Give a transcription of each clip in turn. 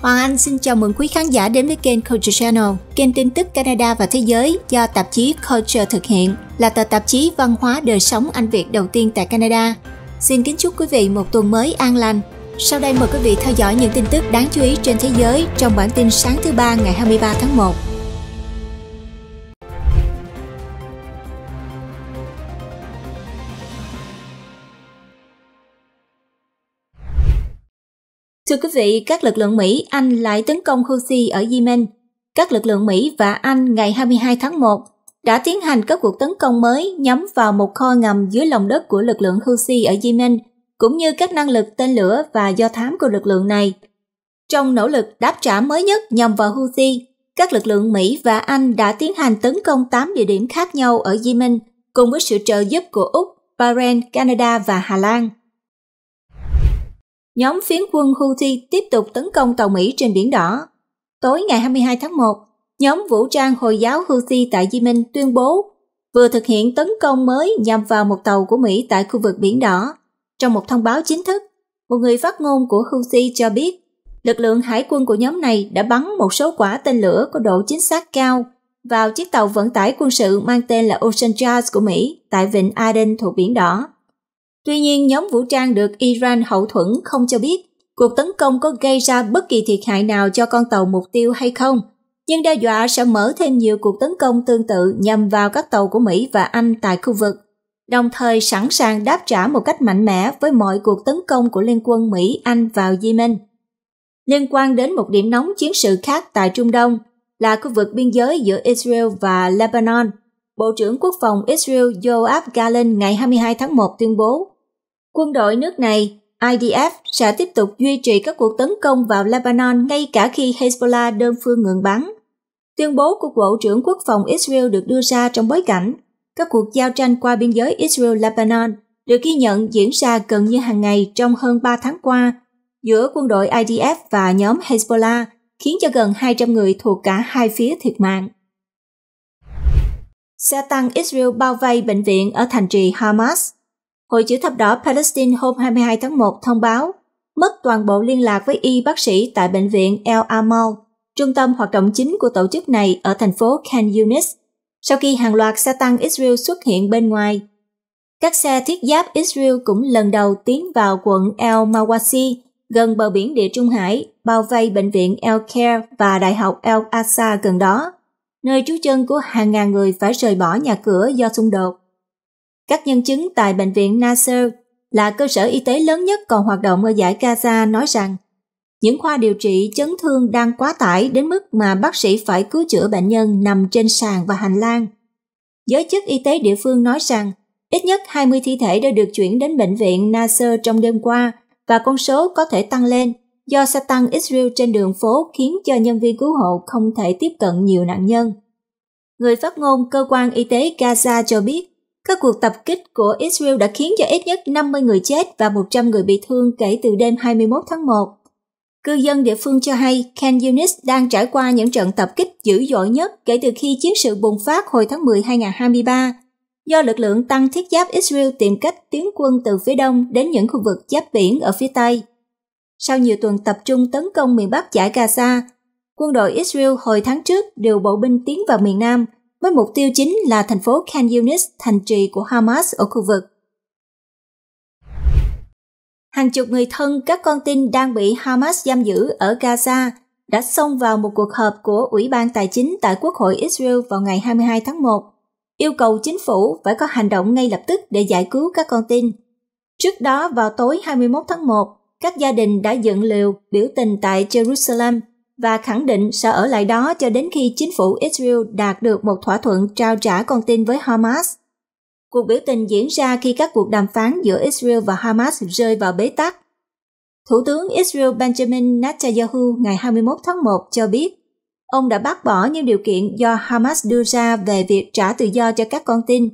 Hoàng Anh xin chào mừng quý khán giả đến với kênh Culture Channel, kênh tin tức Canada và thế giới do tạp chí Culture thực hiện, là tờ tạp chí văn hóa đời sống Anh Việt đầu tiên tại Canada. Xin kính chúc quý vị một tuần mới an lành. Sau đây mời quý vị theo dõi những tin tức đáng chú ý trên thế giới trong bản tin sáng thứ ba ngày 23 tháng 1. Thưa quý vị, các lực lượng Mỹ, Anh lại tấn công Houthi ở Yemen. Các lực lượng Mỹ và Anh ngày 22 tháng 1 đã tiến hành các cuộc tấn công mới nhắm vào một kho ngầm dưới lòng đất của lực lượng Houthi ở Yemen, cũng như các năng lực tên lửa và do thám của lực lượng này. Trong nỗ lực đáp trả mới nhất nhằm vào Houthi, các lực lượng Mỹ và Anh đã tiến hành tấn công 8 địa điểm khác nhau ở Yemen cùng với sự trợ giúp của Úc, Bahrain, Canada và Hà Lan nhóm phiến quân Houthi tiếp tục tấn công tàu Mỹ trên Biển Đỏ. Tối ngày 22 tháng 1, nhóm vũ trang Hồi giáo Houthi tại Yemen tuyên bố vừa thực hiện tấn công mới nhằm vào một tàu của Mỹ tại khu vực Biển Đỏ. Trong một thông báo chính thức, một người phát ngôn của Houthi cho biết lực lượng hải quân của nhóm này đã bắn một số quả tên lửa có độ chính xác cao vào chiếc tàu vận tải quân sự mang tên là Ocean Charge của Mỹ tại vịnh Aden thuộc Biển Đỏ. Tuy nhiên, nhóm vũ trang được Iran hậu thuẫn không cho biết cuộc tấn công có gây ra bất kỳ thiệt hại nào cho con tàu mục tiêu hay không, nhưng đe dọa sẽ mở thêm nhiều cuộc tấn công tương tự nhằm vào các tàu của Mỹ và Anh tại khu vực, đồng thời sẵn sàng đáp trả một cách mạnh mẽ với mọi cuộc tấn công của Liên quân Mỹ Anh vào Yemen. Liên quan đến một điểm nóng chiến sự khác tại Trung Đông là khu vực biên giới giữa Israel và Lebanon, Bộ trưởng Quốc phòng Israel Yoav Gallant ngày 22 tháng 1 tuyên bố Quân đội nước này, IDF, sẽ tiếp tục duy trì các cuộc tấn công vào Lebanon ngay cả khi Hezbollah đơn phương ngừng bắn. Tuyên bố của Bộ trưởng Quốc phòng Israel được đưa ra trong bối cảnh các cuộc giao tranh qua biên giới Israel-Lebanon được ghi nhận diễn ra gần như hàng ngày trong hơn 3 tháng qua giữa quân đội IDF và nhóm Hezbollah, khiến cho gần 200 người thuộc cả hai phía thiệt mạng. Xe tăng Israel bao vây bệnh viện ở thành trì Hamas Hội chữ thập đỏ Palestine hôm 22 tháng 1 thông báo mất toàn bộ liên lạc với y bác sĩ tại bệnh viện El Amal, trung tâm hoạt động chính của tổ chức này ở thành phố Khan Yunis, sau khi hàng loạt xe tăng Israel xuất hiện bên ngoài. Các xe thiết giáp Israel cũng lần đầu tiến vào quận El Mawasi, gần bờ biển Địa Trung Hải, bao vây bệnh viện El Care và Đại học El Asa gần đó, nơi trú chân của hàng ngàn người phải rời bỏ nhà cửa do xung đột. Các nhân chứng tại bệnh viện Nasser là cơ sở y tế lớn nhất còn hoạt động ở giải Gaza nói rằng những khoa điều trị chấn thương đang quá tải đến mức mà bác sĩ phải cứu chữa bệnh nhân nằm trên sàn và hành lang. Giới chức y tế địa phương nói rằng ít nhất 20 thi thể đã được chuyển đến bệnh viện Nasser trong đêm qua và con số có thể tăng lên do xe tăng Israel trên đường phố khiến cho nhân viên cứu hộ không thể tiếp cận nhiều nạn nhân. Người phát ngôn cơ quan y tế Gaza cho biết các cuộc tập kích của Israel đã khiến cho ít nhất 50 người chết và 100 người bị thương kể từ đêm 21 tháng 1. Cư dân địa phương cho hay Khan Yunis đang trải qua những trận tập kích dữ dội nhất kể từ khi chiến sự bùng phát hồi tháng 10 2023, do lực lượng tăng thiết giáp Israel tìm cách tiến quân từ phía đông đến những khu vực giáp biển ở phía Tây. Sau nhiều tuần tập trung tấn công miền Bắc giải Gaza, quân đội Israel hồi tháng trước điều bộ binh tiến vào miền Nam – với mục tiêu chính là thành phố Khan Yunis, thành trì của Hamas ở khu vực. Hàng chục người thân các con tin đang bị Hamas giam giữ ở Gaza đã xông vào một cuộc họp của Ủy ban Tài chính tại Quốc hội Israel vào ngày 22 tháng 1, yêu cầu chính phủ phải có hành động ngay lập tức để giải cứu các con tin. Trước đó vào tối 21 tháng 1, các gia đình đã dựng liều biểu tình tại Jerusalem và khẳng định sẽ ở lại đó cho đến khi chính phủ Israel đạt được một thỏa thuận trao trả con tin với Hamas. Cuộc biểu tình diễn ra khi các cuộc đàm phán giữa Israel và Hamas rơi vào bế tắc. Thủ tướng Israel Benjamin Netanyahu ngày 21 tháng 1 cho biết, ông đã bác bỏ những điều kiện do Hamas đưa ra về việc trả tự do cho các con tin.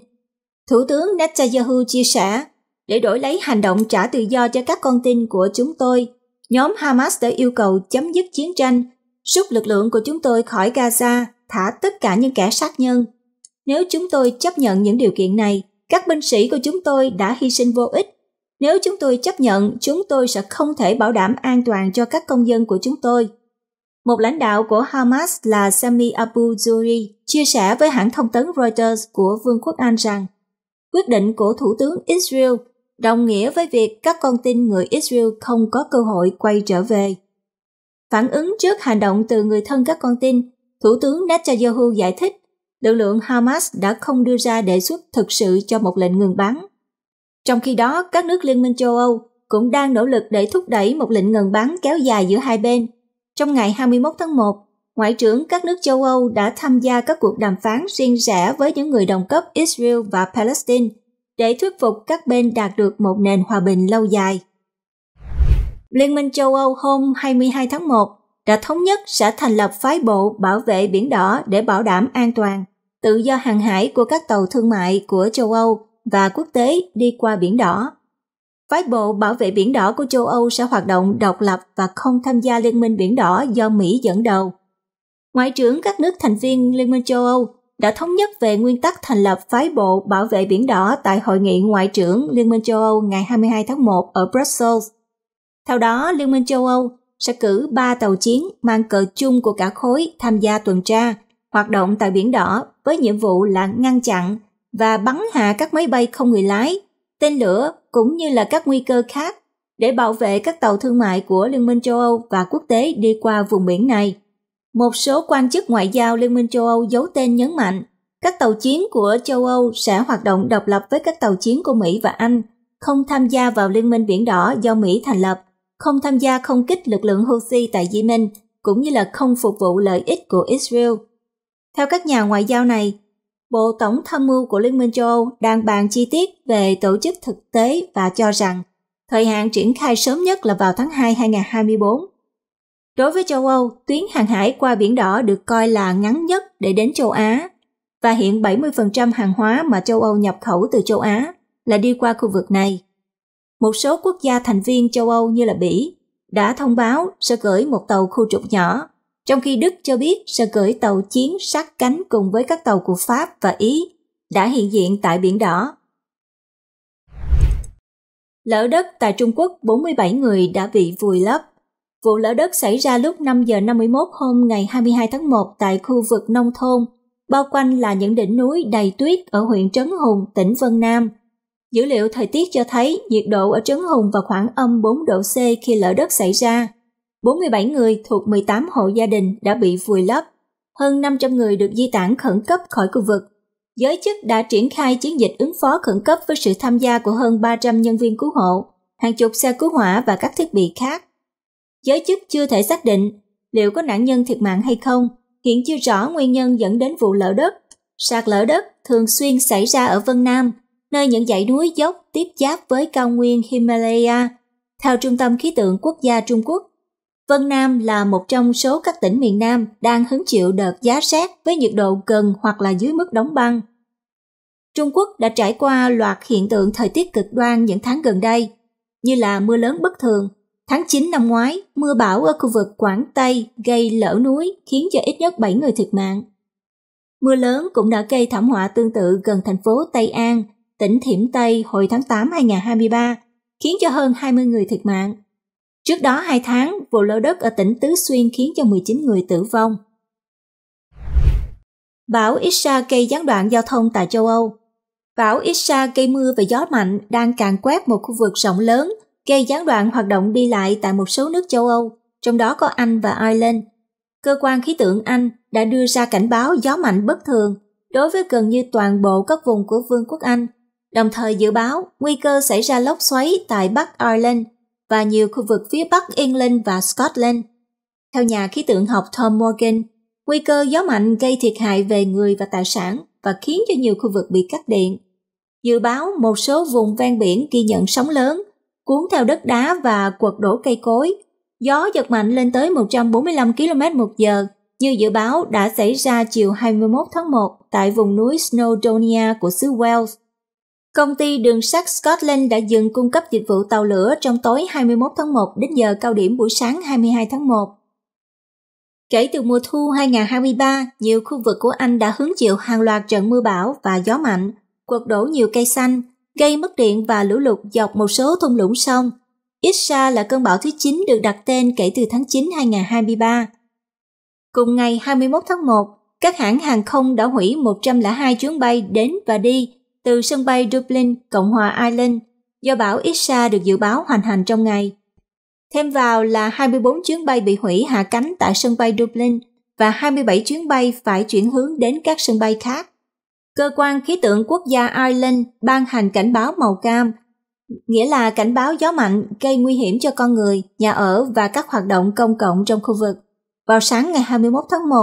Thủ tướng Netanyahu chia sẻ, để đổi lấy hành động trả tự do cho các con tin của chúng tôi, nhóm Hamas đã yêu cầu chấm dứt chiến tranh, rút lực lượng của chúng tôi khỏi Gaza, thả tất cả những kẻ sát nhân. Nếu chúng tôi chấp nhận những điều kiện này, các binh sĩ của chúng tôi đã hy sinh vô ích. Nếu chúng tôi chấp nhận, chúng tôi sẽ không thể bảo đảm an toàn cho các công dân của chúng tôi. Một lãnh đạo của Hamas là Sami Abu Zuri chia sẻ với hãng thông tấn Reuters của Vương quốc Anh rằng quyết định của Thủ tướng Israel đồng nghĩa với việc các con tin người Israel không có cơ hội quay trở về. Phản ứng trước hành động từ người thân các con tin, Thủ tướng Netanyahu giải thích lực lượng Hamas đã không đưa ra đề xuất thực sự cho một lệnh ngừng bắn. Trong khi đó, các nước Liên minh châu Âu cũng đang nỗ lực để thúc đẩy một lệnh ngừng bắn kéo dài giữa hai bên. Trong ngày 21 tháng 1, Ngoại trưởng các nước châu Âu đã tham gia các cuộc đàm phán riêng rẽ với những người đồng cấp Israel và Palestine – để thuyết phục các bên đạt được một nền hòa bình lâu dài. Liên minh châu Âu hôm 22 tháng 1 đã thống nhất sẽ thành lập phái bộ bảo vệ biển đỏ để bảo đảm an toàn, tự do hàng hải của các tàu thương mại của châu Âu và quốc tế đi qua biển đỏ. Phái bộ bảo vệ biển đỏ của châu Âu sẽ hoạt động độc lập và không tham gia Liên minh biển đỏ do Mỹ dẫn đầu. Ngoại trưởng các nước thành viên Liên minh châu Âu đã thống nhất về nguyên tắc thành lập phái bộ bảo vệ biển đỏ tại Hội nghị Ngoại trưởng Liên minh châu Âu ngày 22 tháng 1 ở Brussels. Theo đó, Liên minh châu Âu sẽ cử 3 tàu chiến mang cờ chung của cả khối tham gia tuần tra, hoạt động tại biển đỏ với nhiệm vụ là ngăn chặn và bắn hạ các máy bay không người lái, tên lửa cũng như là các nguy cơ khác để bảo vệ các tàu thương mại của Liên minh châu Âu và quốc tế đi qua vùng biển này một số quan chức ngoại giao Liên minh châu Âu giấu tên nhấn mạnh các tàu chiến của châu Âu sẽ hoạt động độc lập với các tàu chiến của Mỹ và Anh, không tham gia vào Liên minh Biển Đỏ do Mỹ thành lập, không tham gia không kích lực lượng Houthi tại Yemen, cũng như là không phục vụ lợi ích của Israel. Theo các nhà ngoại giao này, Bộ Tổng tham mưu của Liên minh châu Âu đang bàn chi tiết về tổ chức thực tế và cho rằng thời hạn triển khai sớm nhất là vào tháng 2 2024 Đối với châu Âu, tuyến hàng hải qua Biển Đỏ được coi là ngắn nhất để đến châu Á, và hiện 70% hàng hóa mà châu Âu nhập khẩu từ châu Á là đi qua khu vực này. Một số quốc gia thành viên châu Âu như là Bỉ đã thông báo sẽ gửi một tàu khu trục nhỏ, trong khi Đức cho biết sẽ gửi tàu chiến sát cánh cùng với các tàu của Pháp và Ý đã hiện diện tại Biển Đỏ. Lỡ đất tại Trung Quốc 47 người đã bị vùi lấp Vụ lở đất xảy ra lúc 5 giờ 51 hôm ngày 22 tháng 1 tại khu vực nông thôn, bao quanh là những đỉnh núi đầy tuyết ở huyện Trấn Hùng, tỉnh Vân Nam. Dữ liệu thời tiết cho thấy nhiệt độ ở Trấn Hùng vào khoảng âm 4 độ C khi lở đất xảy ra. 47 người thuộc 18 hộ gia đình đã bị vùi lấp, hơn 500 người được di tản khẩn cấp khỏi khu vực. Giới chức đã triển khai chiến dịch ứng phó khẩn cấp với sự tham gia của hơn 300 nhân viên cứu hộ, hàng chục xe cứu hỏa và các thiết bị khác giới chức chưa thể xác định liệu có nạn nhân thiệt mạng hay không, hiện chưa rõ nguyên nhân dẫn đến vụ lở đất. Sạt lở đất thường xuyên xảy ra ở Vân Nam, nơi những dãy núi dốc tiếp giáp với cao nguyên Himalaya. Theo Trung tâm Khí tượng Quốc gia Trung Quốc, Vân Nam là một trong số các tỉnh miền Nam đang hứng chịu đợt giá rét với nhiệt độ gần hoặc là dưới mức đóng băng. Trung Quốc đã trải qua loạt hiện tượng thời tiết cực đoan những tháng gần đây, như là mưa lớn bất thường, Tháng 9 năm ngoái, mưa bão ở khu vực Quảng Tây gây lở núi khiến cho ít nhất 7 người thiệt mạng. Mưa lớn cũng đã gây thảm họa tương tự gần thành phố Tây An, tỉnh Thiểm Tây hồi tháng 8 2023, khiến cho hơn 20 người thiệt mạng. Trước đó 2 tháng, vụ lở đất ở tỉnh Tứ Xuyên khiến cho 19 người tử vong. Bão Isha gây gián đoạn giao thông tại châu Âu. Bão Isha gây mưa và gió mạnh đang càng quét một khu vực rộng lớn gây gián đoạn hoạt động đi lại tại một số nước châu Âu, trong đó có Anh và Ireland. Cơ quan khí tượng Anh đã đưa ra cảnh báo gió mạnh bất thường đối với gần như toàn bộ các vùng của Vương quốc Anh, đồng thời dự báo nguy cơ xảy ra lốc xoáy tại Bắc Ireland và nhiều khu vực phía Bắc England và Scotland. Theo nhà khí tượng học Tom Morgan, nguy cơ gió mạnh gây thiệt hại về người và tài sản và khiến cho nhiều khu vực bị cắt điện. Dự báo một số vùng ven biển ghi nhận sóng lớn cuốn theo đất đá và quật đổ cây cối. Gió giật mạnh lên tới 145 km một giờ, như dự báo đã xảy ra chiều 21 tháng 1 tại vùng núi Snowdonia của xứ Wales. Công ty đường sắt Scotland đã dừng cung cấp dịch vụ tàu lửa trong tối 21 tháng 1 đến giờ cao điểm buổi sáng 22 tháng 1. Kể từ mùa thu 2023, nhiều khu vực của Anh đã hứng chịu hàng loạt trận mưa bão và gió mạnh, quật đổ nhiều cây xanh, gây mất điện và lũ lụt dọc một số thung lũng sông. Isha là cơn bão thứ 9 được đặt tên kể từ tháng 9 2023. Cùng ngày 21 tháng 1, các hãng hàng không đã hủy 102 chuyến bay đến và đi từ sân bay Dublin, Cộng hòa Ireland, do bão Isha được dự báo hoàn hành trong ngày. Thêm vào là 24 chuyến bay bị hủy hạ cánh tại sân bay Dublin và 27 chuyến bay phải chuyển hướng đến các sân bay khác. Cơ quan khí tượng quốc gia Ireland ban hành cảnh báo màu cam, nghĩa là cảnh báo gió mạnh gây nguy hiểm cho con người, nhà ở và các hoạt động công cộng trong khu vực. Vào sáng ngày 21 tháng 1,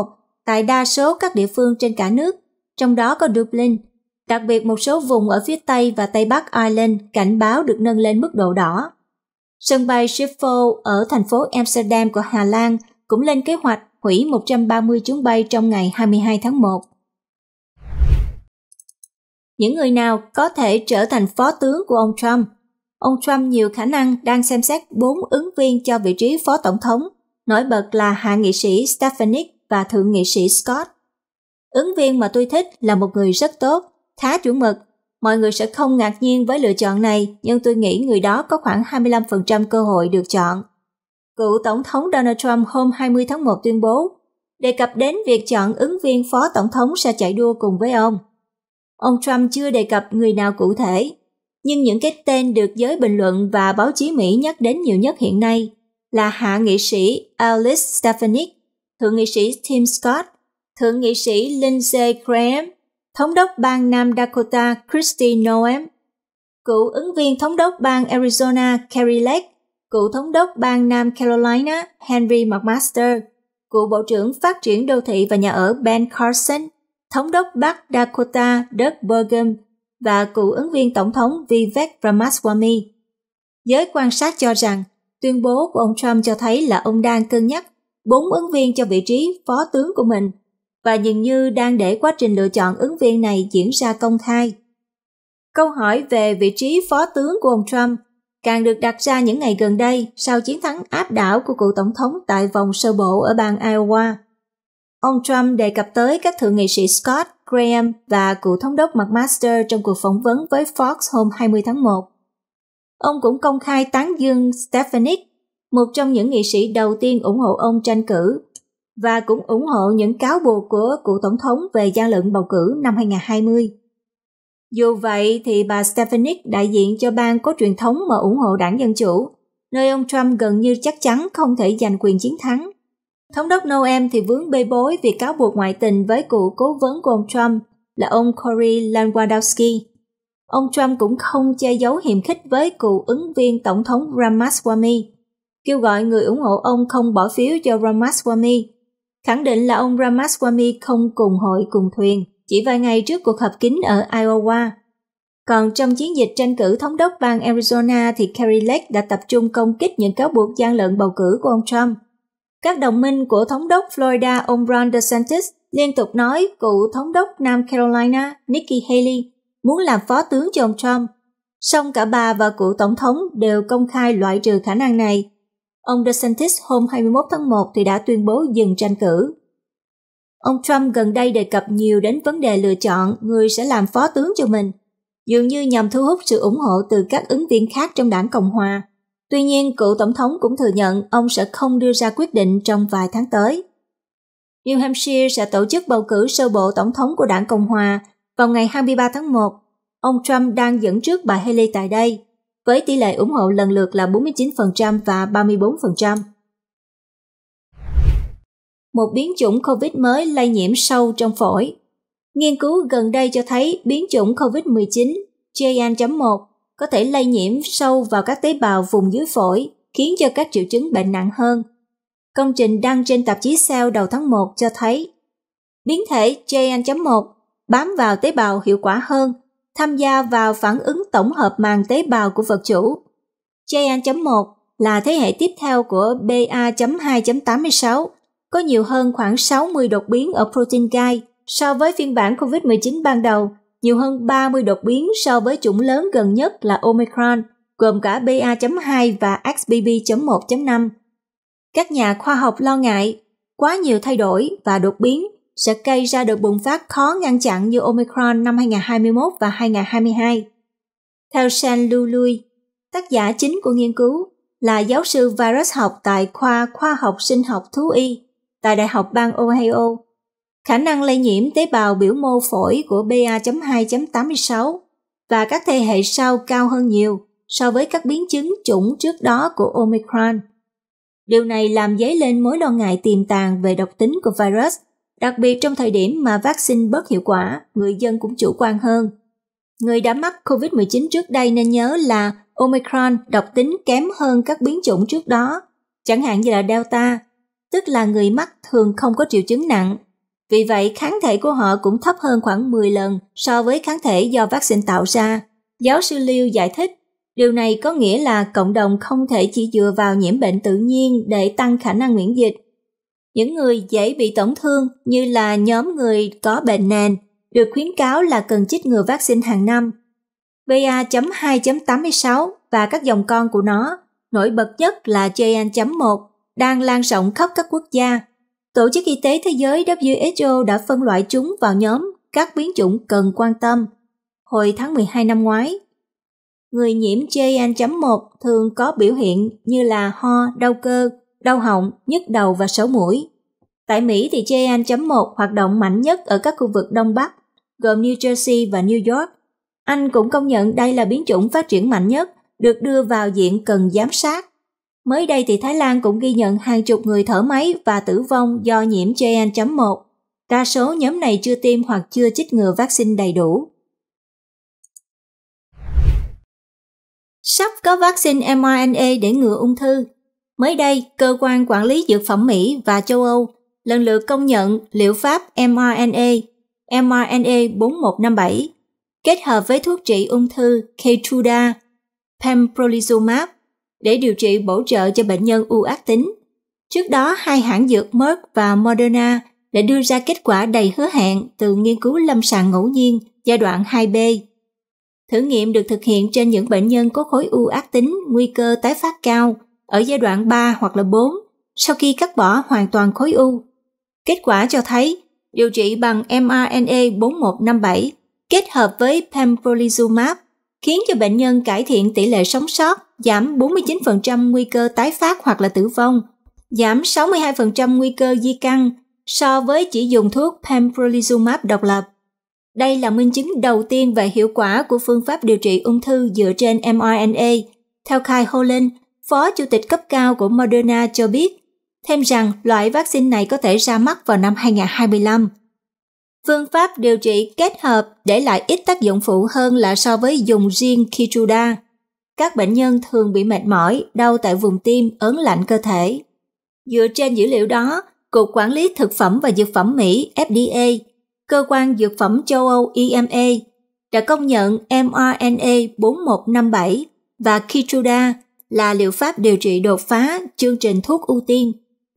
tại đa số các địa phương trên cả nước, trong đó có Dublin, đặc biệt một số vùng ở phía Tây và Tây Bắc Ireland cảnh báo được nâng lên mức độ đỏ. Sân bay Schiphol ở thành phố Amsterdam của Hà Lan cũng lên kế hoạch hủy 130 chuyến bay trong ngày 22 tháng 1 những người nào có thể trở thành phó tướng của ông Trump. Ông Trump nhiều khả năng đang xem xét bốn ứng viên cho vị trí phó tổng thống, nổi bật là hạ nghị sĩ Stefanik và thượng nghị sĩ Scott. Ứng viên mà tôi thích là một người rất tốt, khá chuẩn mực. Mọi người sẽ không ngạc nhiên với lựa chọn này, nhưng tôi nghĩ người đó có khoảng 25% cơ hội được chọn. Cựu Tổng thống Donald Trump hôm 20 tháng 1 tuyên bố, đề cập đến việc chọn ứng viên phó tổng thống sẽ chạy đua cùng với ông. Ông Trump chưa đề cập người nào cụ thể, nhưng những cái tên được giới bình luận và báo chí Mỹ nhắc đến nhiều nhất hiện nay là hạ nghị sĩ Alice Stefanik, thượng nghị sĩ Tim Scott, thượng nghị sĩ Lindsey Graham, thống đốc bang Nam Dakota Christy Noem, cựu ứng viên thống đốc bang Arizona Kerry Lake, cựu thống đốc bang Nam Carolina Henry McMaster, cựu Bộ trưởng Phát triển Đô thị và Nhà ở Ben Carson, Thống đốc Bắc Dakota Doug Burgum và cựu ứng viên tổng thống Vivek Ramaswamy. Giới quan sát cho rằng tuyên bố của ông Trump cho thấy là ông đang cân nhắc bốn ứng viên cho vị trí phó tướng của mình và dường như đang để quá trình lựa chọn ứng viên này diễn ra công khai. Câu hỏi về vị trí phó tướng của ông Trump càng được đặt ra những ngày gần đây sau chiến thắng áp đảo của cựu tổng thống tại vòng sơ bộ ở bang Iowa. Ông Trump đề cập tới các thượng nghị sĩ Scott Graham và cựu thống đốc McMaster trong cuộc phỏng vấn với Fox hôm 20 tháng 1. Ông cũng công khai tán dương Stefanik, một trong những nghị sĩ đầu tiên ủng hộ ông tranh cử, và cũng ủng hộ những cáo buộc của cựu tổng thống về gian lận bầu cử năm 2020. Dù vậy thì bà Stefanik đại diện cho bang có truyền thống mà ủng hộ đảng Dân Chủ, nơi ông Trump gần như chắc chắn không thể giành quyền chiến thắng Thống đốc Noem thì vướng bê bối vì cáo buộc ngoại tình với cựu cố vấn của ông Trump là ông Corey Lewandowski. Ông Trump cũng không che giấu hiềm khích với cựu ứng viên Tổng thống Ramaswamy, kêu gọi người ủng hộ ông không bỏ phiếu cho Ramaswamy, khẳng định là ông Ramaswamy không cùng hội cùng thuyền chỉ vài ngày trước cuộc họp kín ở Iowa. Còn trong chiến dịch tranh cử thống đốc bang Arizona thì Kerry Lake đã tập trung công kích những cáo buộc gian lận bầu cử của ông Trump – các đồng minh của thống đốc Florida ông Ron DeSantis liên tục nói cựu thống đốc Nam Carolina Nikki Haley muốn làm phó tướng cho ông Trump. Song cả bà và cựu tổng thống đều công khai loại trừ khả năng này. Ông DeSantis hôm 21 tháng 1 thì đã tuyên bố dừng tranh cử. Ông Trump gần đây đề cập nhiều đến vấn đề lựa chọn người sẽ làm phó tướng cho mình, dường như nhằm thu hút sự ủng hộ từ các ứng viên khác trong đảng Cộng hòa. Tuy nhiên, cựu tổng thống cũng thừa nhận ông sẽ không đưa ra quyết định trong vài tháng tới. New Hampshire sẽ tổ chức bầu cử sơ bộ tổng thống của đảng Cộng Hòa vào ngày 23 tháng 1. Ông Trump đang dẫn trước bà Haley tại đây, với tỷ lệ ủng hộ lần lượt là 49% và 34%. Một biến chủng COVID mới lây nhiễm sâu trong phổi. Nghiên cứu gần đây cho thấy biến chủng COVID-19 JN.1 có thể lây nhiễm sâu vào các tế bào vùng dưới phổi, khiến cho các triệu chứng bệnh nặng hơn. Công trình đăng trên tạp chí Cell đầu tháng 1 cho thấy biến thể JN.1 bám vào tế bào hiệu quả hơn, tham gia vào phản ứng tổng hợp màng tế bào của vật chủ. JN.1 là thế hệ tiếp theo của BA.2.86, có nhiều hơn khoảng 60 đột biến ở protein gai so với phiên bản COVID-19 ban đầu nhiều hơn 30 đột biến so với chủng lớn gần nhất là Omicron, gồm cả BA.2 và XBB.1.5. Các nhà khoa học lo ngại quá nhiều thay đổi và đột biến sẽ gây ra đợt bùng phát khó ngăn chặn như Omicron năm 2021 và 2022. Theo Shan Lui, tác giả chính của nghiên cứu, là giáo sư virus học tại khoa khoa học sinh học thú y tại Đại học bang Ohio khả năng lây nhiễm tế bào biểu mô phổi của BA.2.86 và các thế hệ sau cao hơn nhiều so với các biến chứng chủng trước đó của Omicron. Điều này làm dấy lên mối lo ngại tiềm tàng về độc tính của virus, đặc biệt trong thời điểm mà vaccine bất hiệu quả, người dân cũng chủ quan hơn. Người đã mắc COVID-19 trước đây nên nhớ là Omicron độc tính kém hơn các biến chủng trước đó, chẳng hạn như là Delta, tức là người mắc thường không có triệu chứng nặng vì vậy, kháng thể của họ cũng thấp hơn khoảng 10 lần so với kháng thể do vaccine tạo ra. Giáo sư Liu giải thích, điều này có nghĩa là cộng đồng không thể chỉ dựa vào nhiễm bệnh tự nhiên để tăng khả năng miễn dịch. Những người dễ bị tổn thương như là nhóm người có bệnh nền được khuyến cáo là cần chích ngừa vaccine hàng năm. BA.2.86 và các dòng con của nó, nổi bật nhất là JN.1, đang lan rộng khắp các quốc gia Tổ chức Y tế Thế giới WHO đã phân loại chúng vào nhóm các biến chủng cần quan tâm hồi tháng 12 năm ngoái. Người nhiễm JN.1 thường có biểu hiện như là ho, đau cơ, đau họng, nhức đầu và sổ mũi. Tại Mỹ thì JN.1 hoạt động mạnh nhất ở các khu vực Đông Bắc, gồm New Jersey và New York. Anh cũng công nhận đây là biến chủng phát triển mạnh nhất, được đưa vào diện cần giám sát Mới đây thì Thái Lan cũng ghi nhận hàng chục người thở máy và tử vong do nhiễm JN.1. Đa số nhóm này chưa tiêm hoặc chưa chích ngừa vaccine đầy đủ. Sắp có vaccine mRNA để ngừa ung thư. Mới đây, Cơ quan Quản lý Dược phẩm Mỹ và châu Âu lần lượt công nhận liệu pháp mRNA, mRNA 4157, kết hợp với thuốc trị ung thư Keytruda, Pembrolizumab để điều trị bổ trợ cho bệnh nhân u ác tính. Trước đó, hai hãng dược Merck và Moderna đã đưa ra kết quả đầy hứa hẹn từ nghiên cứu lâm sàng ngẫu nhiên giai đoạn 2B. Thử nghiệm được thực hiện trên những bệnh nhân có khối u ác tính nguy cơ tái phát cao ở giai đoạn 3 hoặc là 4 sau khi cắt bỏ hoàn toàn khối u. Kết quả cho thấy điều trị bằng mRNA-4157 kết hợp với pembrolizumab khiến cho bệnh nhân cải thiện tỷ lệ sống sót giảm 49% nguy cơ tái phát hoặc là tử vong, giảm 62% nguy cơ di căn so với chỉ dùng thuốc pembrolizumab độc lập. Đây là minh chứng đầu tiên về hiệu quả của phương pháp điều trị ung thư dựa trên mRNA. Theo Kai Holland, Phó Chủ tịch cấp cao của Moderna cho biết, thêm rằng loại vaccine này có thể ra mắt vào năm 2025. Phương pháp điều trị kết hợp để lại ít tác dụng phụ hơn là so với dùng riêng Keytruda các bệnh nhân thường bị mệt mỏi, đau tại vùng tim, ớn lạnh cơ thể. Dựa trên dữ liệu đó, Cục Quản lý Thực phẩm và Dược phẩm Mỹ FDA, Cơ quan Dược phẩm châu Âu EMA đã công nhận mRNA 4157 và Keytruda là liệu pháp điều trị đột phá chương trình thuốc ưu tiên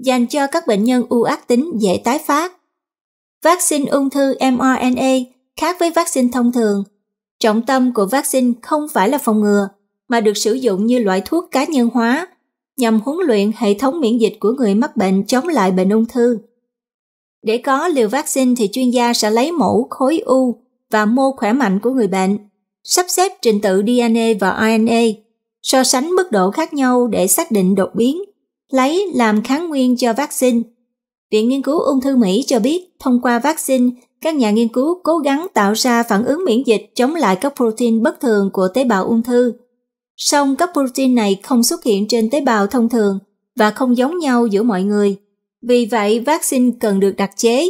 dành cho các bệnh nhân u ác tính dễ tái phát. Vaccine ung thư mRNA khác với vaccine thông thường. Trọng tâm của vaccine không phải là phòng ngừa mà được sử dụng như loại thuốc cá nhân hóa nhằm huấn luyện hệ thống miễn dịch của người mắc bệnh chống lại bệnh ung thư. Để có liều vaccine thì chuyên gia sẽ lấy mẫu khối u và mô khỏe mạnh của người bệnh, sắp xếp trình tự DNA và RNA, so sánh mức độ khác nhau để xác định đột biến, lấy làm kháng nguyên cho vaccine. Viện Nghiên cứu Ung thư Mỹ cho biết, thông qua vaccine, các nhà nghiên cứu cố gắng tạo ra phản ứng miễn dịch chống lại các protein bất thường của tế bào ung thư – Song các protein này không xuất hiện trên tế bào thông thường và không giống nhau giữa mọi người. Vì vậy, vaccine cần được đặc chế.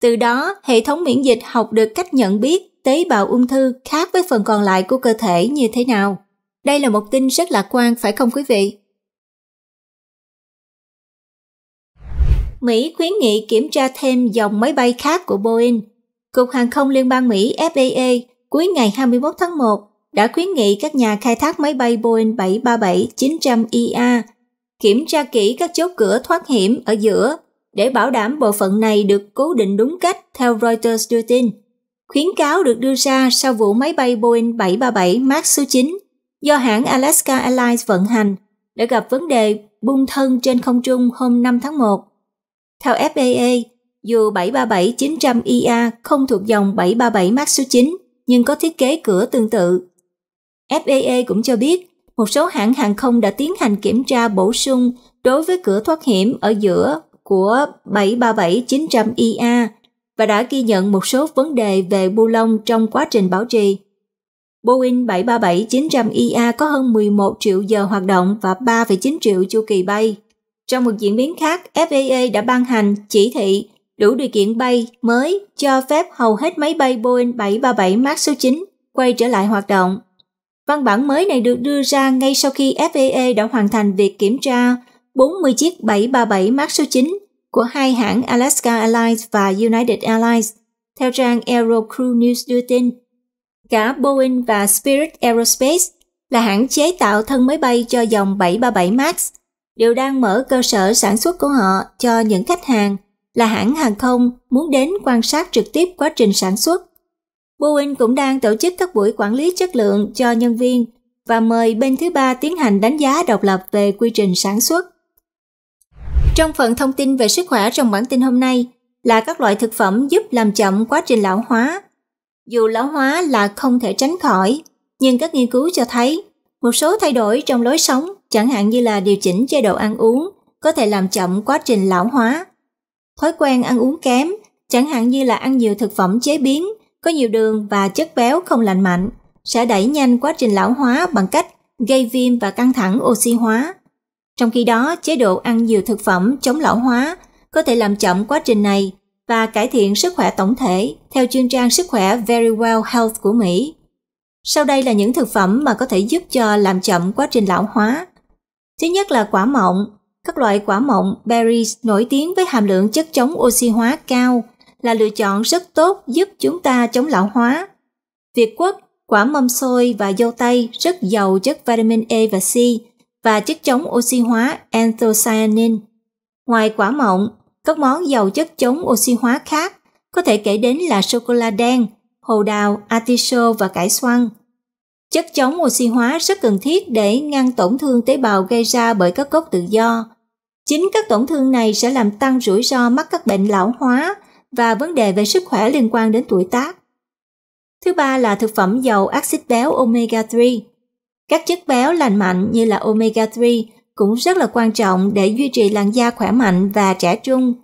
Từ đó, hệ thống miễn dịch học được cách nhận biết tế bào ung thư khác với phần còn lại của cơ thể như thế nào. Đây là một tin rất lạc quan phải không quý vị? Mỹ khuyến nghị kiểm tra thêm dòng máy bay khác của Boeing. Cục Hàng không Liên bang Mỹ FAA cuối ngày 21 tháng 1 đã khuyến nghị các nhà khai thác máy bay Boeing 737-900ER kiểm tra kỹ các chốt cửa thoát hiểm ở giữa để bảo đảm bộ phận này được cố định đúng cách theo Reuters đưa tin. Khuyến cáo được đưa ra sau vụ máy bay Boeing 737 MAX số 9 do hãng Alaska Airlines vận hành đã gặp vấn đề bung thân trên không trung hôm 5 tháng 1. Theo FAA, dù 737-900ER không thuộc dòng 737 MAX số 9 nhưng có thiết kế cửa tương tự FAA cũng cho biết một số hãng hàng không đã tiến hành kiểm tra bổ sung đối với cửa thoát hiểm ở giữa của 737-900EA và đã ghi nhận một số vấn đề về bu lông trong quá trình bảo trì. Boeing 737-900EA có hơn 11 triệu giờ hoạt động và 3,9 triệu chu kỳ bay. Trong một diễn biến khác, FAA đã ban hành chỉ thị đủ điều kiện bay mới cho phép hầu hết máy bay Boeing 737 MAX số 9 quay trở lại hoạt động Văn bản mới này được đưa ra ngay sau khi FAA đã hoàn thành việc kiểm tra 40 chiếc 737 MAX số 9 của hai hãng Alaska Airlines và United Airlines, theo trang Aerocrew News đưa tin. Cả Boeing và Spirit Aerospace là hãng chế tạo thân máy bay cho dòng 737 MAX, đều đang mở cơ sở sản xuất của họ cho những khách hàng là hãng hàng không muốn đến quan sát trực tiếp quá trình sản xuất Boeing cũng đang tổ chức các buổi quản lý chất lượng cho nhân viên và mời bên thứ ba tiến hành đánh giá độc lập về quy trình sản xuất. Trong phần thông tin về sức khỏe trong bản tin hôm nay là các loại thực phẩm giúp làm chậm quá trình lão hóa. Dù lão hóa là không thể tránh khỏi, nhưng các nghiên cứu cho thấy một số thay đổi trong lối sống, chẳng hạn như là điều chỉnh chế độ ăn uống, có thể làm chậm quá trình lão hóa. Thói quen ăn uống kém, chẳng hạn như là ăn nhiều thực phẩm chế biến, có nhiều đường và chất béo không lành mạnh sẽ đẩy nhanh quá trình lão hóa bằng cách gây viêm và căng thẳng oxy hóa. Trong khi đó, chế độ ăn nhiều thực phẩm chống lão hóa có thể làm chậm quá trình này và cải thiện sức khỏe tổng thể theo chuyên trang sức khỏe Very Well Health của Mỹ. Sau đây là những thực phẩm mà có thể giúp cho làm chậm quá trình lão hóa. Thứ nhất là quả mọng. Các loại quả mọng berries nổi tiếng với hàm lượng chất chống oxy hóa cao là lựa chọn rất tốt giúp chúng ta chống lão hóa. Việt quất, quả mâm xôi và dâu tây rất giàu chất vitamin E và C và chất chống oxy hóa anthocyanin. Ngoài quả mọng, các món giàu chất chống oxy hóa khác có thể kể đến là sô-cô-la đen, hồ đào, artiso và cải xoăn. Chất chống oxy hóa rất cần thiết để ngăn tổn thương tế bào gây ra bởi các gốc tự do. Chính các tổn thương này sẽ làm tăng rủi ro mắc các bệnh lão hóa và vấn đề về sức khỏe liên quan đến tuổi tác. Thứ ba là thực phẩm giàu axit béo omega 3. Các chất béo lành mạnh như là omega 3 cũng rất là quan trọng để duy trì làn da khỏe mạnh và trẻ trung.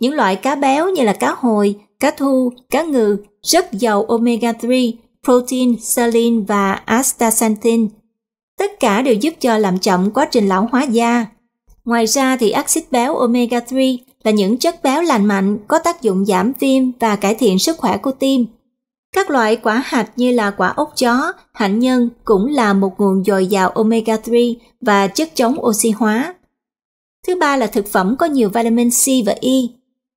Những loại cá béo như là cá hồi, cá thu, cá ngừ rất giàu omega 3, protein, saline và astaxanthin. Tất cả đều giúp cho làm chậm quá trình lão hóa da. Ngoài ra thì axit béo omega 3 là những chất béo lành mạnh có tác dụng giảm viêm và cải thiện sức khỏe của tim. Các loại quả hạch như là quả ốc chó, hạnh nhân cũng là một nguồn dồi dào omega 3 và chất chống oxy hóa. Thứ ba là thực phẩm có nhiều vitamin C và E.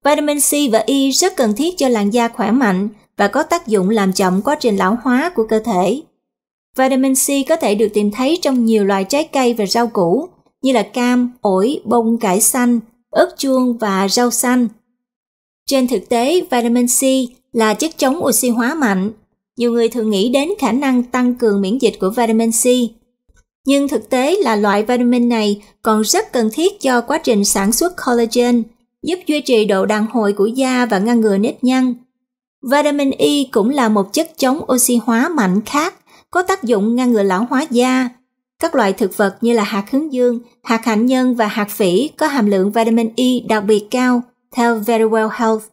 Vitamin C và E rất cần thiết cho làn da khỏe mạnh và có tác dụng làm chậm quá trình lão hóa của cơ thể. Vitamin C có thể được tìm thấy trong nhiều loại trái cây và rau củ như là cam, ổi, bông cải xanh, ớt chuông và rau xanh. Trên thực tế, vitamin C là chất chống oxy hóa mạnh. Nhiều người thường nghĩ đến khả năng tăng cường miễn dịch của vitamin C. Nhưng thực tế là loại vitamin này còn rất cần thiết cho quá trình sản xuất collagen, giúp duy trì độ đàn hồi của da và ngăn ngừa nếp nhăn. Vitamin E cũng là một chất chống oxy hóa mạnh khác, có tác dụng ngăn ngừa lão hóa da, các loại thực vật như là hạt hướng dương, hạt hạnh nhân và hạt phỉ có hàm lượng vitamin E đặc biệt cao, theo Verywell Health.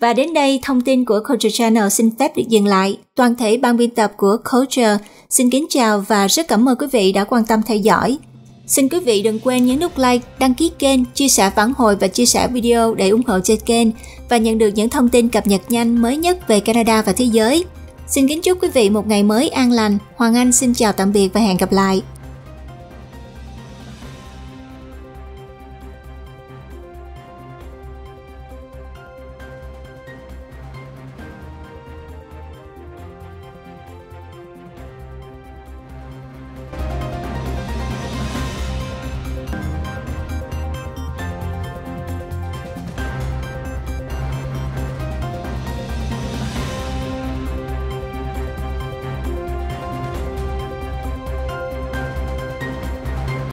Và đến đây, thông tin của Culture Channel xin phép được dừng lại. Toàn thể ban biên tập của Culture xin kính chào và rất cảm ơn quý vị đã quan tâm theo dõi. Xin quý vị đừng quên nhấn nút like, đăng ký kênh, chia sẻ phản hồi và chia sẻ video để ủng hộ cho kênh và nhận được những thông tin cập nhật nhanh mới nhất về Canada và thế giới. Xin kính chúc quý vị một ngày mới an lành. Hoàng Anh xin chào tạm biệt và hẹn gặp lại.